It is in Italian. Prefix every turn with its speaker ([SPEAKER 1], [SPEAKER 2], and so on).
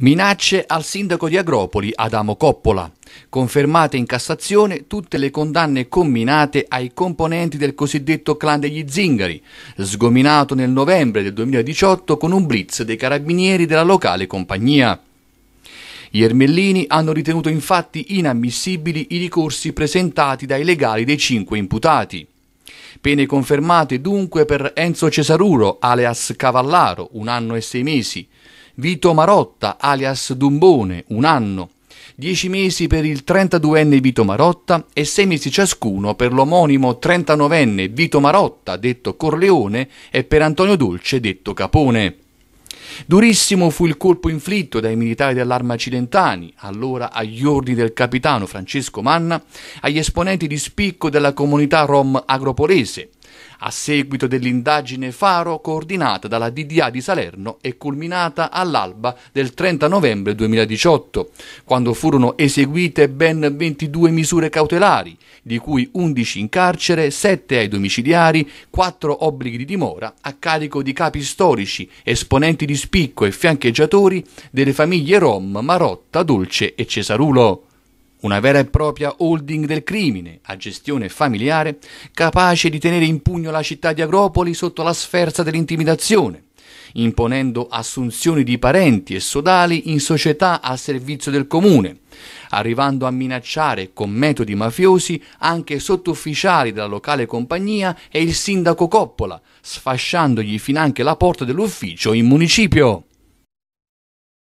[SPEAKER 1] Minacce al sindaco di Agropoli, Adamo Coppola. Confermate in Cassazione tutte le condanne comminate ai componenti del cosiddetto clan degli zingari, sgominato nel novembre del 2018 con un blitz dei carabinieri della locale compagnia. Gli ermellini hanno ritenuto infatti inammissibili i ricorsi presentati dai legali dei cinque imputati. Pene confermate dunque per Enzo Cesaruro, alias Cavallaro, un anno e sei mesi, Vito Marotta, alias Dumbone, un anno, Dieci mesi per il 32enne Vito Marotta e sei mesi ciascuno per l'omonimo 39enne Vito Marotta, detto Corleone, e per Antonio Dolce, detto Capone. Durissimo fu il colpo inflitto dai militari dell'arma Cilentani, allora agli ordini del capitano Francesco Manna, agli esponenti di spicco della comunità rom agropolese, a seguito dell'indagine Faro coordinata dalla DDA di Salerno e culminata all'alba del 30 novembre 2018, quando furono eseguite ben 22 misure cautelari, di cui 11 in carcere, 7 ai domiciliari, 4 obblighi di dimora a carico di capi storici, esponenti di spicco e fiancheggiatori delle famiglie Rom, Marotta, Dolce e Cesarulo una vera e propria holding del crimine a gestione familiare capace di tenere in pugno la città di Agropoli sotto la sferza dell'intimidazione, imponendo assunzioni di parenti e sodali in società a servizio del comune, arrivando a minacciare con metodi mafiosi anche sottufficiali della locale compagnia e il sindaco Coppola, sfasciandogli finanche la porta dell'ufficio in municipio.